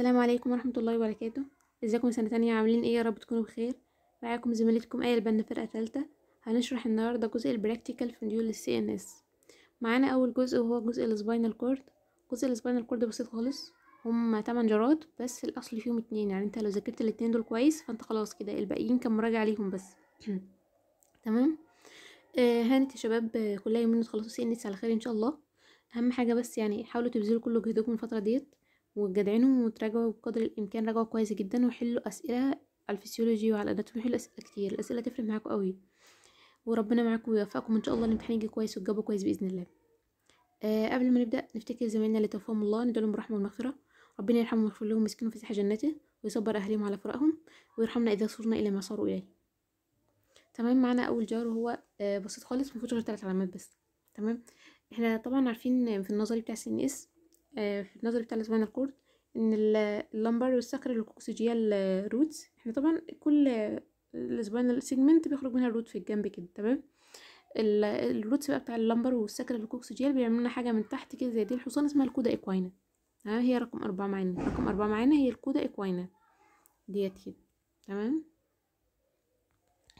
السلام عليكم ورحمة الله وبركاته ازيكم سنة تانية عاملين ايه يا رب تكونوا بخير معاكم زميلتكم آية البنا فرقة تالتة هنشرح النهاردة جزء البراكتيكال في ديول السي ان اس معانا أول جزء وهو جزء السباينال كورد جزء السباينال كورد بسيط خالص هما تمن جرات بس الأصل فيهم اتنين يعني انت لو ذاكرت الاتنين دول كويس فانت خلاص كده الباقيين كان مراجع ليهم بس تمام آه هانت يا شباب كلها يومين تخلصوا سي ان اس على خير ان شاء الله اهم حاجة بس يعني حاولوا تبذلوا كل جهدكم الفترة ديت وتجدعنوا وتراجعوا بقدر الامكان راجعوا كويس جدا وحلوا اسئله على الفسيولوجي وعلى الاناتومي حلوا اسئله كتير الاسئله تفرق معاكم قوي وربنا معاكم ويوفقكم ان شاء الله الامتحان يجي كويس وتجاوبوا كويس باذن الله آه قبل ما نبدا نفتكر زمايلنا اللي توفاهم الله ندعو الرحمه والمغفره ربنا يرحمهم ويغفر لهم في فسيح جنته ويصبر اهلهم على فراقهم ويرحمنا اذا صرنا الى ما صاروا اليه تمام معانا اول جار وهو آه بسيط خالص مفيهوش غير ثلاث علامات بس تمام احنا طبعا عارفين في النظري بتاع سي ان اس آه، في النظري بتاع الاسبوعين الكورد ان اللمبر والسكر الاكسجيال روتس احنا طبعا كل الاسبوعين السيجمنت بيخرج منها الروت في الجنب كده تمام الروتس بقى بتاع اللمبر والسكر الاكسجيال بيعمل لنا حاجه من تحت كده زي دي الحصان اسمها الكودا ايكوينا تمام هي رقم أربعة معانا رقم أربعة معانا هي الكودا ايكوينا ديت كده تمام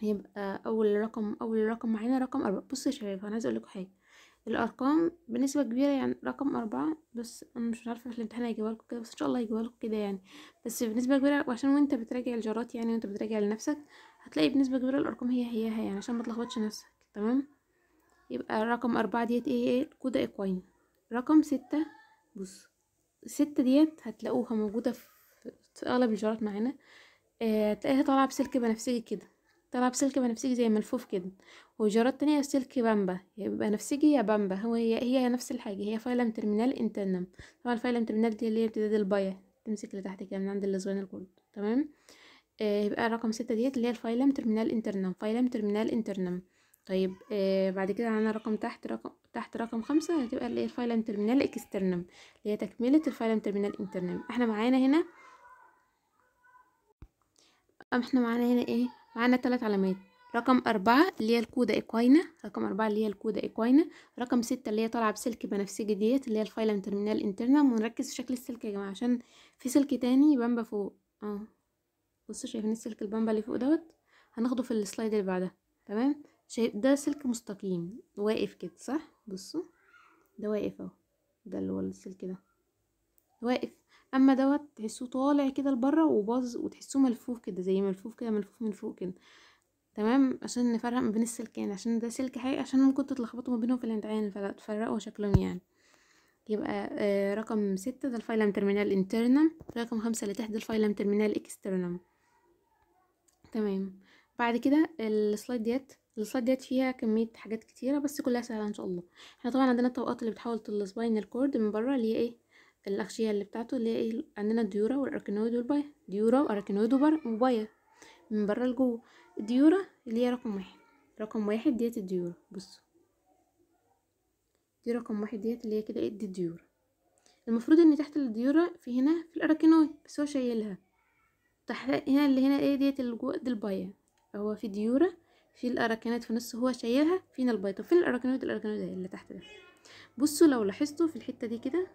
يبقى اول رقم اول رقم معانا رقم أربعة بصوا يا شباب انا عايزه اقول لكم حاجه الارقام بنسبه كبيره يعني رقم أربعة بس انا مش عارفه في الامتحان هيجيبهالكوا كده بس ان شاء الله هيجيبهالكوا كده يعني بس بنسبه كبيره وعشان وانت بتراجع الجارات يعني وانت بتراجع لنفسك هتلاقي بنسبه كبيره الارقام هي هي هي يعني عشان ما تلخبطش نفسك تمام يبقى رقم أربعة ديت ايه هي إيه، كودا اكواين رقم ستة بص الستة ديت هتلاقوها موجودة في اغلب الجارات معانا هتلاقيها آه، طالعة بسلك بنفسجي كده طلع بسلك بنفسجي زي ملفوف كده وإشارات تانية سلك بامبا يبقى نفسجي يا بامبا هو هي هي نفس الحاجة هي فايلم ترمينال انترنم طبعا الفايلم ترمينال دي اللي هي امتداد الباية تمسك اللي تحت كده من عند الأسوان الجولد تمام آه يبقى رقم ستة ديت اللي هي الفايلم ترمينال انترنم فايلم ترمينال انترنم طيب آه بعد كده عندنا رقم تحت رقم تحت رقم خمسة هتبقى اللي هي الفايلم ترمينال اكسترنم اللي هي تكملة الفايلم ترمينال انترنم احنا معانا هنا احنا معانا هنا ايه معانا ثلاث علامات رقم أربعة اللي هي الكودة إيكوينا رقم أربعة اللي هي الكودة إيكوينا رقم ستة اللي هي طالعة بسلك بنفسجي ديت اللي هي الفايلم ترمينال انترنال ونركز في شكل السلك يا جماعة عشان في سلك تاني بامبا فوق اه بصوا شايفين السلك البامبا اللي فوق دوت هناخده في السلايد اللي بعدها تمام شايف ده سلك مستقيم واقف كده صح بصوا ده واقف اهو ده اللي هو السلك ده واقف اما دوت تحسوه طالع كده لبره وباظ وتحسوه ملفوف كده زي ملفوف كده ملفوف من فوق كده تمام عشان نفرق ما بين السلكين عشان ده سلك حقيقي عشان ممكن تتلخبطوا ما بينهم في الامتحان فتفرقوا شكلهم يعني يبقى آه رقم ستة ده الفايلم ترمينال انترنال رقم خمسة اللي تحت ده الفايلم ترمينال اكسترنال تمام بعد كده السلايد ديت السلايد ديت فيها كمية حاجات كتيرة بس كلها سهلة ان شاء الله احنا طبعا عندنا الطبقات اللي بتحول السباينال كورد من بره اللي هي ايه الأغشية اللي بتاعته اللي هي إيه، عندنا الديورة والأركينويد والبايا ديورة وأركينويد وبايا من برا لجوه الديورة اللي هي رقم واحد رقم واحد ديت الديورة بصوا دي رقم واحد ديت اللي هي كده ايه دي الديورة المفروض ان تحت الديورة في هنا في الأركينويد بس هو شايلها تحت هنا اللي هنا ايه ديت اللي جوه دي البايا هو في ديورة في الأركينويد في النص هو شايلها فينا البايا طب فين الأركينويد الأركينويد اللي تحت ده بصوا لو لاحظتوا في الحتة دي كده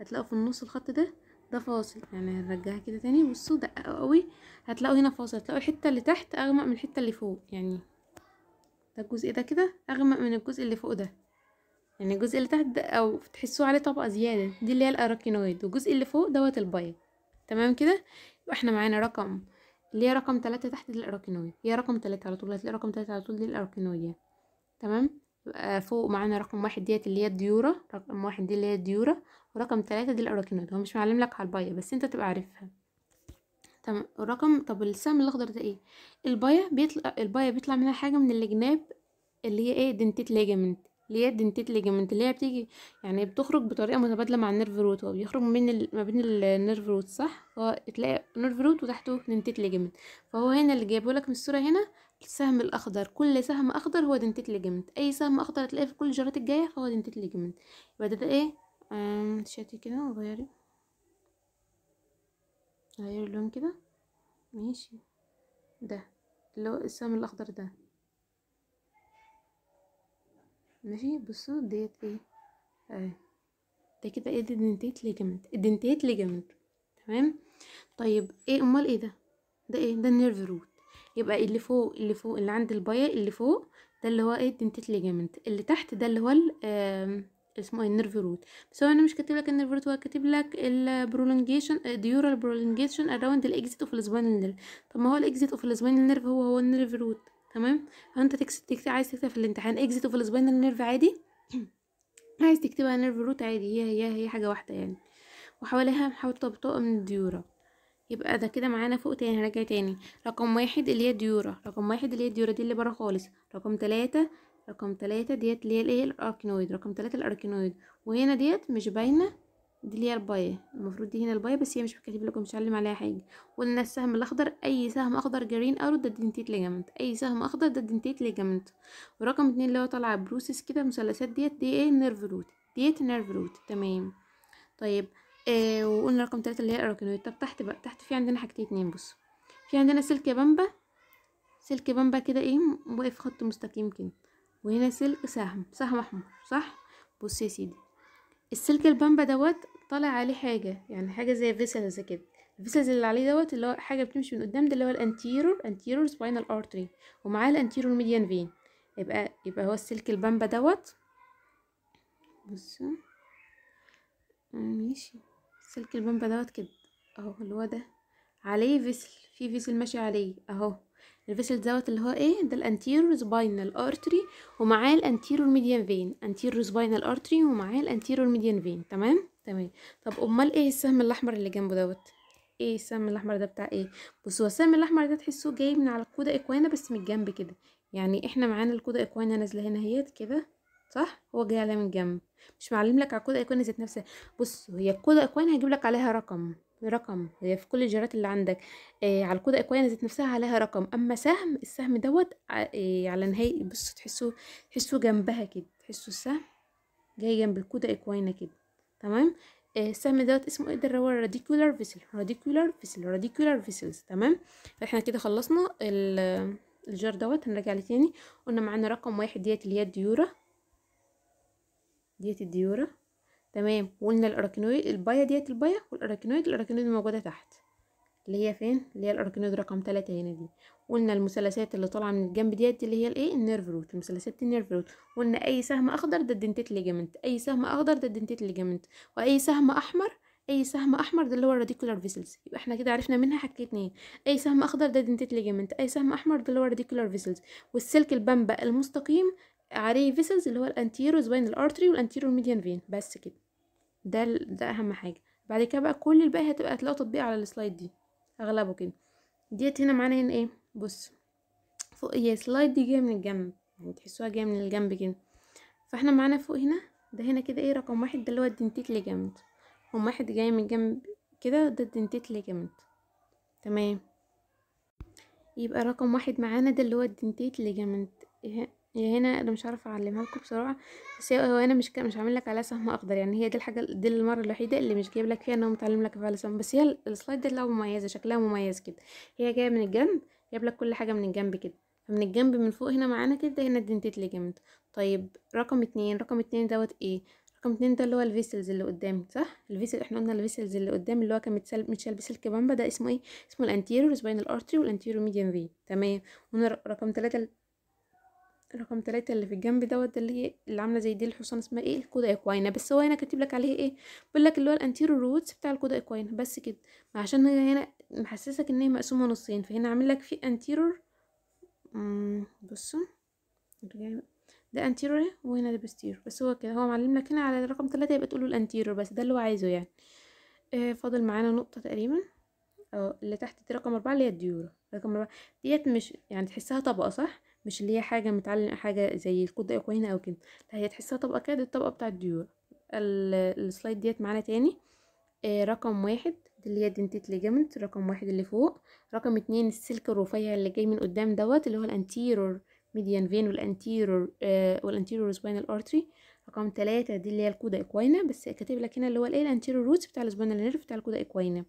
هتلاقوا في النص الخط ده ده فاصل يعني هنرجعها كده تاني بصوا دققوا قوي هتلاقوا هنا فاصل هتلاقوا الحته اللي تحت اغمق من الحته اللي فوق يعني ده الجزء ده كده اغمق من الجزء اللي فوق ده يعني الجزء اللي تحت ده او تحسوه عليه طبقه زياده دي اللي هي الاراكينويد والجزء اللي فوق دوت البيض تمام كده يبقى احنا معانا رقم اللي هي رقم تلاتة تحت دي الاراكينويد هي رقم تلاتة على طول هتلاقي رقم تلاتة على طول دي الاراكينويد تمام آه، فوق معانا رقم واحد ديت اللي هي الديورة رقم واحد دي اللي هي الديورة ورقم تلاتة دي الأوراكينات هو مش معلم لك على الباية بس انت تبقى عارفها تمام الرقم طب السهم الأخضر ده ايه الباية بيطلع البايا بيطلع منها حاجة من الجناب اللي هي ايه دنتيت ليجامنت اللي هي الدنتيت ليجامنت اللي هي بتيجي يعني بتخرج بطريقة متبادلة مع النيرف روت هو بيخرج من ال... ما بين النيرف روت صح فتلاقي نيرف روت وتحته دنتيت ليجامنت فهو هنا اللي جايبه لك من الصورة هنا السهم الاخضر كل سهم اخضر هو دنتيت ليجمنت اي سهم اخضر هتلاقيه في كل الجرات الجايه فهو دنتيت ليجمنت يبقى ده, ده ايه آه شاتي كده وغيري غير اللون كده ماشي ده اللي هو السهم الاخضر ده ماشي بصوا ديت ايه اهي ده كده ايه دنتيت ليجمنت الدنتيت ليجمنت تمام طيب ايه امال ايه ده ده ايه ده النيرف روت يبقى اللي فوق اللي فوق اللي عند الباية اللي فوق ده اللي هو ايه الدنتيت ليجامنت اللي تحت ده اللي هو اسمه ايه النيرف روت بس هو انا مش كاتب لك النيرف روت هو كاتب لك البرولونجيشن آه، ديورال برولونجيشن اراوند الاكزيت اوف السباينال نيرف طب ما هو الاكزيت اوف السباينال نيرف هو هو النيرف روت تمام فانت تكتب تكتب عايز تكتب في الامتحان اكزيت اوف السباينال نيرف عادي عايز تكتبها نيرف روت عادي هي هي هي حاجه واحده يعني وحواليها محاوله بطاقه من الديوره يبقى ده كده معانا فوق تاني هرجع تاني رقم واحد اللي هي الديورة رقم واحد اللي هي الديورة دي اللي برا خالص رقم تلاتة رقم تلاتة ديت اللي هي الايه الاركينويد رقم تلاتة الاركينويد وهنا ديت مش باينة دي اللي هي الباية المفروض دي هنا الباية بس هي مش كاتب لكم مش هعلم عليها حاجة قلنا السهم الاخضر اي سهم اخضر جرين ارو ده دنتيت ليجامنت اي سهم اخضر ده دنتيت ليجامنت ورقم اتنين اللي هو طالعة بروسس كده مثلثات ديت دي ايه نيرف روت ديت نيرف روت تمام طيب آه وقلنا رقم تلاتة اللي هي الاراكونويد طب تحت بقى تحت في عندنا حاجتين اتنين بصوا في عندنا سلك بامبا سلك بامبا كده ايه واقف خط مستقيم كده وهنا سلك سهم سهم احمر صح بص يا سيدي السلك البامبا دوت طالع عليه حاجة يعني حاجة زي فيسلز كده الفيسلز اللي عليه دوت اللي هو حاجة بتمشي من قدام ده اللي هو الانتيرور انتيرور سباينال ارتري ومعاه الانتيرور ميديان فين يبقى يبقى هو السلك البامبا دوت بصوا ماشي سلك البمبة دوت كده اهو اللي هو ده عليه فيسل في فيسل ماشي عليه اهو الفيسل دوت اللي هو ايه ده الانتيرو سباينال ارتري ومعاه الانتيرو ميديان فين انتيرو سباينال ارتري ومعاه الانتيرو ميديان فين تمام تمام طب امال ايه السهم الاحمر اللي جنبه دوت ايه السهم الاحمر ده بتاع ايه بص هو السهم الاحمر ده تحسوه جاي من على الكودا اكوانا بس من الجنب كده يعني احنا معانا الكودا اكوانا نازله هنا اهيت كده صح هو جاي عليها من جنب مش معلم لك على كل ايكون ذات نفسها بص هي كل ايكوان هيجيب لك عليها رقم رقم هي في كل الجيرات اللي عندك آه على الكود اكوان ذات نفسها عليها رقم اما سهم السهم دوت آه إيه، على نهاية بص تحسوا تحسوا جنبها كده تحسوا السهم جاي جنب الكود اكوان كده تمام آه السهم دوت اسمه ايه ده اللي هو راديكولار فيسل راديكولار فيسل راديكولار فيسلز تمام فاحنا كده خلصنا الجار دوت هنرجع لتاني تاني قلنا معانا رقم واحد ديت اللي هي الديورة ديت الديورة تمام وقلنا الأركنويد الباية ديت الباية والأركنويد الأركنويد موجودة تحت اللي هي فين اللي هي الأركنويد رقم تلاتة هنا دي قلنا المثلثات اللي طالعة من الجنب ديت اللي هي الايه النيرف روت المثلثات النيرف روت قلنا أي سهم أخضر ده الدنتيت ليجامنت أي سهم أخضر ده الدنتيت ليجامنت وأي سهم أحمر اي سهم احمر ده اللي هو الراديكولار فيسلز يبقى احنا كده عرفنا منها حاجتين اي سهم اخضر ده دنتيت ليجامنت اي سهم احمر ده اللي هو الراديكولار فيسلز والسلك البامبا المستقيم عليه فيسلز اللي هو الانتيرو سباينال الارتري والانتيرو ميديان فين بس كده ده ده اهم حاجه بعد كده بقى كل الباقي هتبقى هتلاقوا تطبيق على السلايد دي اغلبه كده ديت هنا معانا هنا ايه بص فوق هي السلايد دي جايه من الجنب يعني تحسوها جايه من الجنب كده فاحنا معانا فوق هنا ده هنا كده ايه رقم واحد ده اللي هو الدنتيت ليجامنت رقم واحد جاي من جنب كده ده الدنتيت ليجامنت تمام يبقى رقم واحد معانا ده اللي هو الدنتيت إيه؟ ليجامنت هي هنا انا مش عارفه اعلمها لكم بسرعه بس هو انا مش مش عامل لك عليها سهم اخضر يعني هي دي الحاجه دي المره الوحيده اللي مش جايب لك فيها ان هو متعلم لك على سهم بس هي السلايد دي مميزه شكلها مميز كده هي جايه من الجنب جايب لك كل حاجه من الجنب كده من الجنب من فوق هنا معانا كده هنا الدنتيت جامد طيب رقم اتنين رقم اتنين دوت ايه رقم اتنين ده اللي هو الفيسلز اللي قدام صح الفيسل احنا قلنا الفيسلز اللي قدام اللي هو كان متسل... متشال بسلك بامبا ده اسمه ايه اسمه الانتيرو سباينال ارتري والانتيرو ميديان في تمام هنا رقم تلاتة رقم تلاتة اللي في الجنب دوت اللي هي اللي عامله زي دي الحصان اسمها ايه الكودا اكواينا بس هو هنا كاتب لك عليه ايه بيقول لك اللي هو الانتيرو روتس بتاع الكودا اكواينا بس كده عشان هي هنا محسسك ان هي مقسومه نصين فهنا عامل لك في انتيرور بصوا ده انتيرور وهنا ده بستير بس هو كده هو معلم لك هنا على رقم تلاتة يبقى تقول له الانتيرور بس ده اللي هو عايزه يعني آه فاضل معانا نقطه تقريبا اه اللي تحت دي رقم أربعة اللي هي الديورة رقم أربعة ديت مش يعني تحسها طبقة صح مش اللي هي حاجة متعلقه حاجة زي الكود ده او كده لا هي تحسها طبقة كده دي الطبقة بتاعة الديور السلايد ديت معانا تاني آه رقم واحد دي اللي هي دنتيت ليجامنت رقم واحد اللي فوق رقم اتنين السلك الرفيع اللي جاي من قدام دوت اللي هو الانتيرور ميديان فين والانتيرور آه والانتيرور سبينال ارتري رقم تلاتة دي اللي هي الكودا اكوينا بس كاتب لك هنا اللي هو الايه الانتيرور روتس بتاع السبينال نيرف بتاع الكودا اكوينا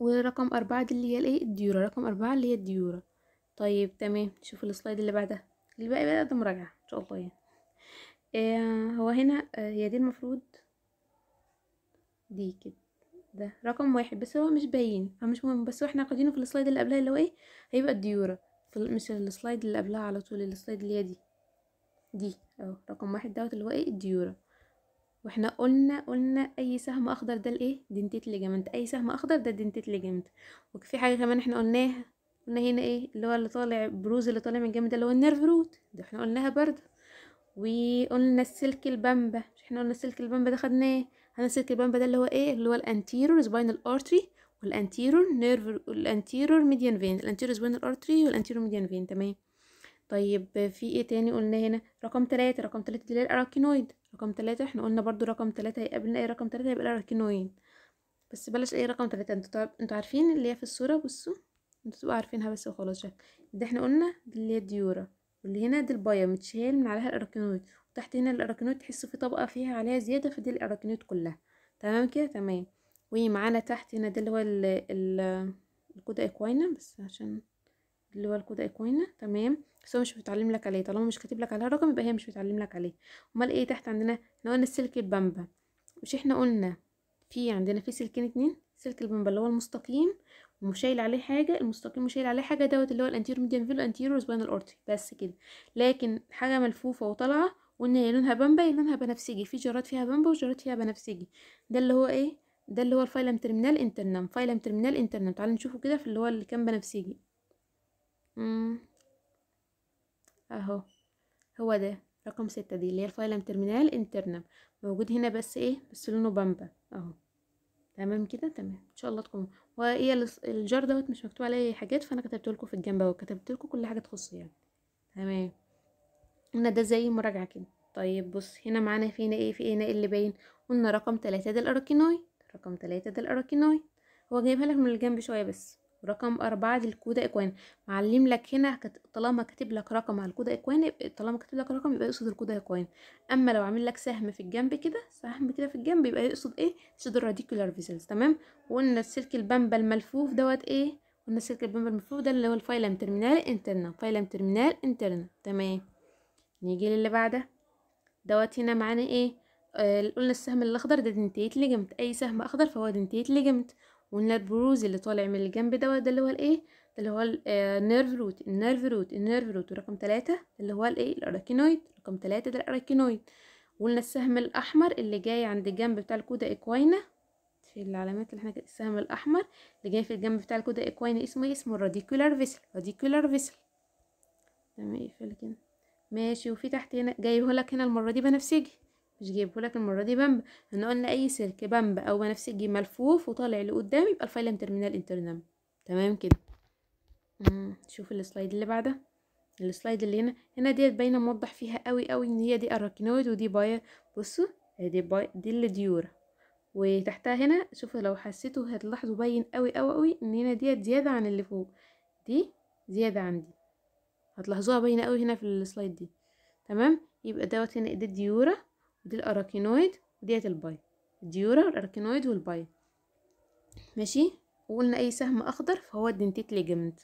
ورقم أربعة دي اللي هي الايه الديورة رقم أربعة اللي هي الديورة طيب تمام شوفوا السلايد اللي بعدها الباقي بقى ده مراجعة ان شاء الله يعني إيه هو هنا آه، هي دي المفروض دي كده ده رقم واحد بس هو مش باين فمش مهم بس احنا قاعدينه في السلايد اللي قبلها اللي هو ايه هيبقى الديورة في مش السلايد اللي قبلها على طول السلايد اللي هي دي دي اهو رقم واحد دوت اللي هو ايه الديورة واحنا قلنا قلنا اي سهم اخضر ده الايه دنتيت ليجامنت اي سهم اخضر ده دنتيت ليجامنت وفي حاجه كمان احنا قلناها قلنا هنا ايه اللي هو اللي طالع بروز اللي طالع من جنب ده اللي هو النيرف روت ده احنا قلناها برضه وقلنا السلك البامبا مش احنا قلنا السلك البامبا ده خدناه هنا السلك البامبا ده اللي هو ايه اللي هو الانتيرور سباينال ارتري والانتيرور نيرف الانتيرور ميديان فين الانتيرور سباينال ارتري والانتيرور ميديان فين تمام طيب في ايه تاني قلنا هنا رقم تلاتة رقم تلاتة اللي هي الاراكينويد رقم تلاتة احنا قلنا برضو رقم تلاتة هيقابلنا ايه رقم تلاتة هيبقى الاراكينويد بس بلاش ايه رقم تلاتة انتوا انتوا عارفين اللي هي في الصورة بصوا انتوا تبقوا عارفينها بس وخلاص شكل ده احنا قلنا اللي هي الديورة واللي هنا دي البايا متشال من عليها الاراكنويد وتحت هنا الاراكنويد تحسوا في طبقه فيها عليها زياده فدي الاراكنويد كلها تمام كده تمام ومعانا تحت هنا ده اللي هو ال ال الكودا اكوينا بس عشان اللي هو الكودا اكوينا تمام بس هو مش بيتعلم لك عليه طالما مش كاتب لك عليها رقم يبقى هي مش بيتعلم لك عليه امال ايه تحت عندنا احنا قلنا السلك البامبا مش احنا قلنا في عندنا في سلكين اتنين سلك البامبا اللي هو المستقيم مش شايل عليه حاجه المستقيم مش شايل عليه حاجه دوت اللي هو الانتيرو ميديان فيلو انتيرو سبينال اورتي بس كده لكن حاجه ملفوفه وطالعه وان هي لونها بامبا لونها بنفسجي في جرات فيها بامبا وجرات فيها بنفسجي ده اللي هو ايه ده اللي هو الفايلم ترمينال انترنم فايلم ترمينال انترنم تعالوا نشوفه كده في اللي هو اللي كان بنفسجي امم اهو هو ده رقم ستة دي اللي هي الفايلم ترمينال انترنم موجود هنا بس ايه بس لونه بامبا اهو تمام كده تمام ان شاء الله تكون وهي الجار دوت مش مكتوب عليه حاجات فانا كتبت لكم في الجنب اهو كتبت لكم كل حاجه تخص يعني تمام قلنا ده زي مراجعه كده طيب بص هنا معانا في هنا ايه في هنا اللي باين قلنا رقم 3 ده الاركينويد رقم 3 ده الاركينويد هو جايبها لك من الجنب شويه بس رقم أربعة دي الكودا إكوان معلم لك هنا طالما كاتب لك رقم على الكودا إكوان طالما كاتب لك رقم يبقى يقصد الكودا إكوان أما لو عامل لك سهم في الجنب كده سهم كده في الجنب يبقى يقصد إيه يقصد الراديكولار فيزلز تمام وقلنا السلك البمبة الملفوف دوت إيه قلنا السلك البمبة الملفوف ده اللي هو الفايلم ترمينال انترنا فايلم ترمينال انترنا تمام نيجي للي بعده دوت هنا معانا إيه آه، قلنا السهم الأخضر ده دنتيت ليجمنت أي سهم أخضر فهو دنتيت ليجمنت وقلنا البروز اللي طالع من الجنب ده اللي هو الايه ده اللي هو آه، النيرف روت النيرف روت النيرف روت رقم تلاتة اللي هو الايه الاراكينويد رقم تلاتة ده الاراكينويد وقلنا السهم الاحمر اللي جاي عند الجنب بتاع الكودا اكوينا في العلامات اللي احنا السهم الاحمر اللي جاي في الجنب بتاع الكودا اكوينا اسمه ايه اسمه الراديكولار فيسل راديكولار فيسل تمام ماشي وفي تحت هنا جايبه لك هنا المره دي بنفسجي مش جايبه لك المره دي بامب احنا قلنا اي سلك بامب او بنفسجي ملفوف وطالع لقدام يبقى الفايلم تيرمينال انترنال تمام كده شوف السلايد اللي بعده السلايد اللي هنا هنا ديت باينه موضح فيها قوي قوي ان هي دي اراكنويد ودي باي بصوا دي باي دي اللي ديورة. وتحتها هنا شوفوا لو حسيتوا هتلاحظوا باين قوي قوي قوي ان هنا ديت زياده عن اللي فوق دي زياده عن دي هتلاحظوها باينه قوي هنا في السلايد دي تمام يبقى دوت هنا دي ديوره دي الاراكينويد وديت الباي الديورا الاراكينويد والباي ماشي وقلنا اي سهم اخضر فهو الدنتيت ليجمنت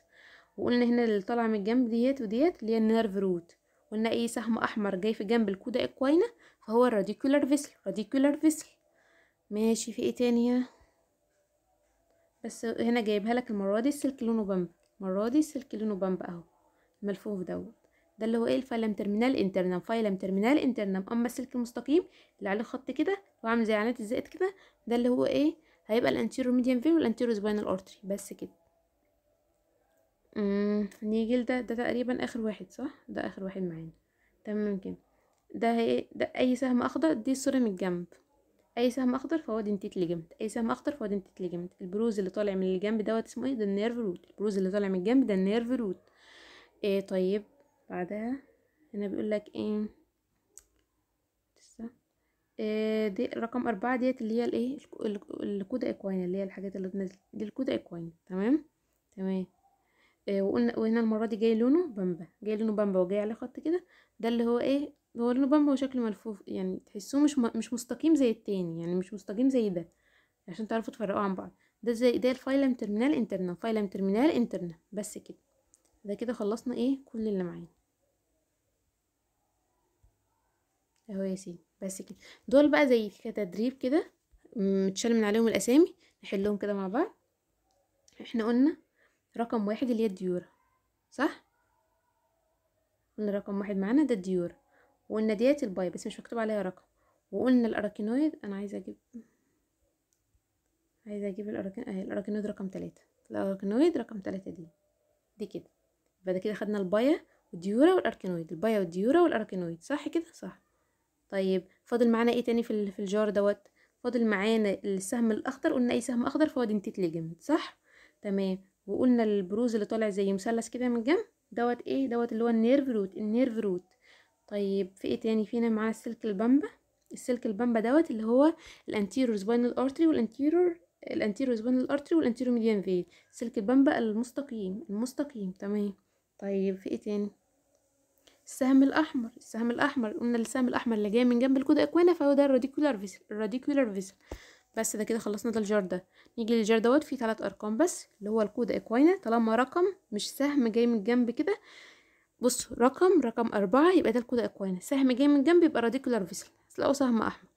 وقلنا هنا اللي طالعه من الجنب ديت وديت اللي هي النيرف روت قلنا اي سهم احمر جاي في جنب الكودا اكواينا فهو الراديكولار فيسل راديكولار فيسل ماشي في ايه تاني بس هنا جايبها لك المره دي السلك لونه بامب المره دي السلك لونه بامب اهو الملفوف دوت ده اللي هو ايه الفايلم ترمينال انترنم فايلم ترمينال انترنم اما السلك المستقيم اللي عليه خط كده وعامل زي علامه الزائد كده ده اللي هو ايه هيبقى الانتيرو ميديان فين والانتيرو سباينال ارتري بس كده امم نيجي لده ده تقريبا اخر واحد صح ده اخر واحد معانا تمام كده ده هي ده اي سهم اخضر دي الصوره من الجنب اي سهم اخضر فهو دنتيت ليجمنت اي سهم اخضر فهو دنتيت ليجمنت البروز اللي طالع من الجنب دوت اسمه ايه ده النيرف روت البروز اللي طالع من الجنب ده النيرف روت إيه طيب بعدها هنا بيقول لك ايه لسه إيه دي رقم أربعة ديت اللي هي الايه الكودا اكوين اللي هي الحاجات اللي بتنزل دي الكودا اكوين تمام تمام إيه وقلنا وهنا المرة دي جاي لونه بامبا جاي لونه بامبا وجاي عليه خط كده ده اللي هو ايه هو لونه بامبا وشكله ملفوف يعني تحسوه مش مش مستقيم زي التاني يعني مش مستقيم زي ده عشان تعرفوا تفرقوه عن بعض ده زي ده الفايلم ترمينال انترنال فايلم ترمينال انترنال بس كده ده كده خلصنا ايه كل اللي معانا اهو يا سيدي بس كده دول بقى زي كتدريب كده متشال من عليهم الاسامي نحلهم كده مع بعض احنا قلنا رقم واحد اللي هي الديورة صح قلنا رقم واحد معانا ده الديورة وقلنا ديت الباي بس مش مكتوب عليها رقم وقلنا الاراكينويد انا عايزه اجيب عايزه اجيب الاراكينويد آه، اهي الاراكينويد رقم تلاتة الاراكينويد رقم تلاتة دي دي كده بعد كده خدنا البايا والديورة والاركينويد البايا والديورة والاركينويد صح كده صح طيب فاضل معانا ايه تاني في في الجار دوت فاضل معانا السهم الاخضر قلنا اي سهم اخضر فهو دنتيت ليجمنت صح تمام وقلنا البروز اللي طالع زي مثلث كده من جنب دوت ايه دوت اللي هو النيرف روت النيرف روت طيب في ايه تاني فينا معانا السلك البامبا السلك البامبا دوت اللي هو الانتيرور سباينال ارتري والانتيرور الانتيرور سباينال ارتري والانتيرور ميديان فين سلك البامبا المستقيم المستقيم تمام طيب في ايه تاني السهم الاحمر السهم الاحمر قلنا السهم الاحمر اللي جاي من جنب الكود اكوانا فهو ده الراديكولار فيسل الراديكولار فيسل بس ده كده خلصنا ده الجار ده نيجي للجار دوت فيه تلات ارقام بس اللي هو الكود اكوانا طالما رقم مش سهم جاي من جنب كده بص رقم رقم أربعة يبقى ده الكود أكوانا سهم جاي من جنب يبقى راديكولار فيسل هتلاقوا سهم أحمر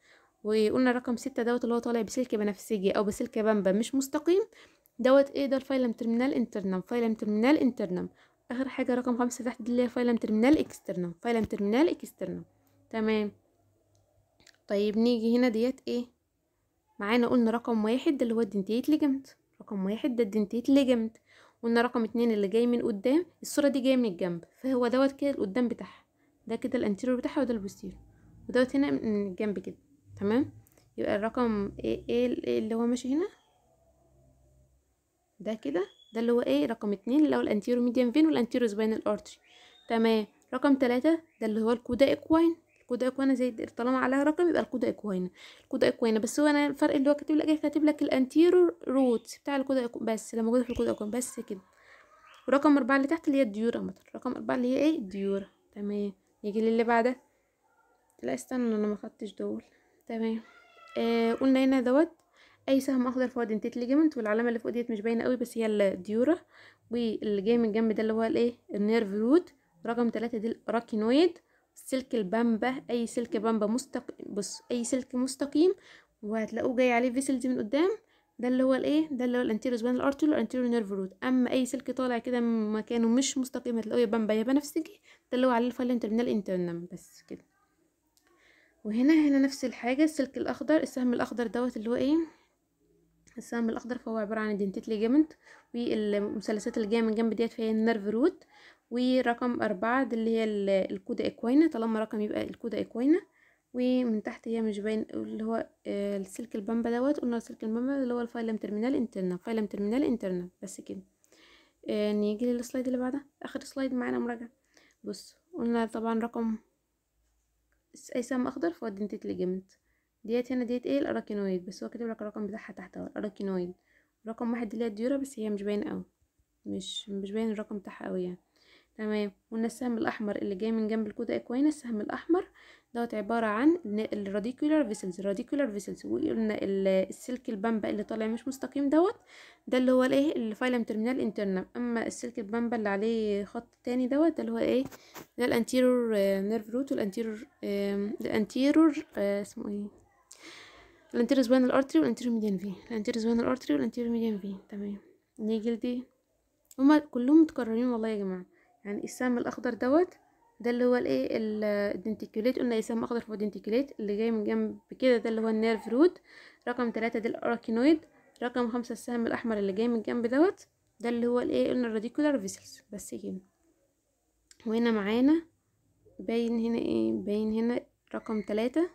وقلنا رقم ستة دوت اللي هو طالع بسلك بنفسجي أو بسلك بامبا مش مستقيم دوت ايه ده الفايلم ترمينال انترنم فايلم ترمينال انترنم اخر حاجه رقم خمسة تحت دي اللي هي فايلم ترمينال اكسترنال فايلم ترمينال اكسترنال تمام طيب نيجي هنا ديت ايه معانا قلنا رقم واحد ده اللي هو الدنتيت ليجمنت رقم واحد ده الدنتيت ليجمنت قلنا رقم اتنين اللي جاي من قدام الصورة دي جاية من الجنب فهو دوت كده القدام بتاعها ده كده الانتيرور بتاعها وده البوستير ودوت هنا من الجنب كده تمام يبقى الرقم ايه, ايه, إيه اللي هو ماشي هنا ده كده ده اللي هو ايه رقم اتنين اللي هو الانتيرو ميديان فين والانتيرو سباينال ارتري تمام رقم تلاتة ده اللي هو الكودا اكواين الكودا اكواين زي طالما عليها رقم يبقى الكودا اكواين الكودا اكواين بس هو انا الفرق اللي هو كاتب لك ايه كاتب لك الانتيرو روت بتاع الكودا اكواين بس اللي موجوده في الكودا اكواين بس كده ورقم أربعة اللي تحت اللي هي الديورا مثلا رقم أربعة اللي هي ايه الديورا تمام نيجي للي بعده لا استنى انا ما خدتش دول تمام آه قلنا هنا دوت اي سهم اخضر فهو دنتيت ليجمنت والعلامه اللي فوق ديت مش باينه قوي بس هي الديوره واللي جاي من جنب ده اللي هو الايه النيرف روت رقم ثلاثة دي الاراكينويد سلك البامبا اي سلك بامبا مستقيم بص اي سلك مستقيم وهتلاقوه جاي عليه فيسلز من قدام ده اللي هو الايه ده اللي هو الانتيريور سباين الارتول الانتيريور نيرف روت اما اي سلك طالع كده من مكانه مش مستقيم هتلاقوه يا بامبا يا بنفسجي ده اللي هو عليه الفالين ترمينال انترنم بس كده وهنا هنا نفس الحاجه السلك الاخضر السهم الاخضر دوت اللي هو ايه السهم الاخضر فهو عباره عن الدنتيت ليجمنت والمثلثات اللي جايه من جنب ديت فهي النيرف روت ورقم أربعة دي اللي هي الكودا اكوينا طالما رقم يبقى الكودا اكوينا ومن تحت هي مش باين اللي هو آه، السلك البامبا دوت قلنا سلك البامبا اللي هو الفايلم تيرمينال انترنا فايلم تيرمينال انترنا بس كده آه، نيجي للسلايد اللي بعدها اخر سلايد معانا مراجعه بص قلنا طبعا رقم اي سهم اخضر فهو الدنتيت ليجمنت ديت هنا ديت ايه الاراكينويد بس هو كاتب لك الرقم بتاعها تحت اهو الاراكينويد رقم واحد اللي هي الديوره بس هي مش باين قوي مش مش باين الرقم بتاعها قوي يعني تمام قلنا السهم الاحمر اللي جاي من جنب الكودا اكوينا السهم الاحمر دوت عباره عن الراديكولار فيسلز الراديكولار فيسلز وقلنا السلك البامبا اللي طالع مش مستقيم دوت ده اللي هو الايه الفايلم تيرمينال انترنا اما السلك البامبا اللي عليه خط تاني دوت ده اللي هو ايه ده الانتيرور نيرف روت والانتيرور الانتيرور آه، اسمه ايه الانتيريور سباين الارتري والانتيريو ميديان في الانتيريور سباين الارتري والانتيريو ميديان في تمام دي جلدي هما كلهم متكررين والله يا جماعه يعني السام الاخضر دوت ده اللي هو الايه الدنتيكوليت قلنا إيه سام اخضر في الدنتيكوليت اللي جاي من جنب كده ده اللي هو النيرف روت رقم ثلاثة ده الاراكينويد رقم خمسة السهم الاحمر اللي جاي من جنب دوت ده اللي هو الايه قلنا الراديكولار فيسلز بس كده وهنا معانا باين هنا ايه باين هنا رقم ثلاثة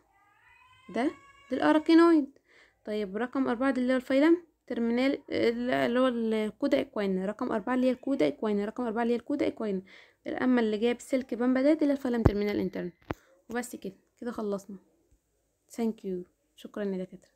ده للأراكينويد طيب رقم أربعة اللي هو الفايلم ترمينال اللي هو الكودا إكوين رقم أربعة اللي هي الكودا إكوين رقم أربعة اللي هي الكودا إكوين الأما اللي جايب سلك بمبادات اللي هي الفايلم ترمينال انترن وبس كده كده خلصنا ثانك يو شكرا يا دكاتره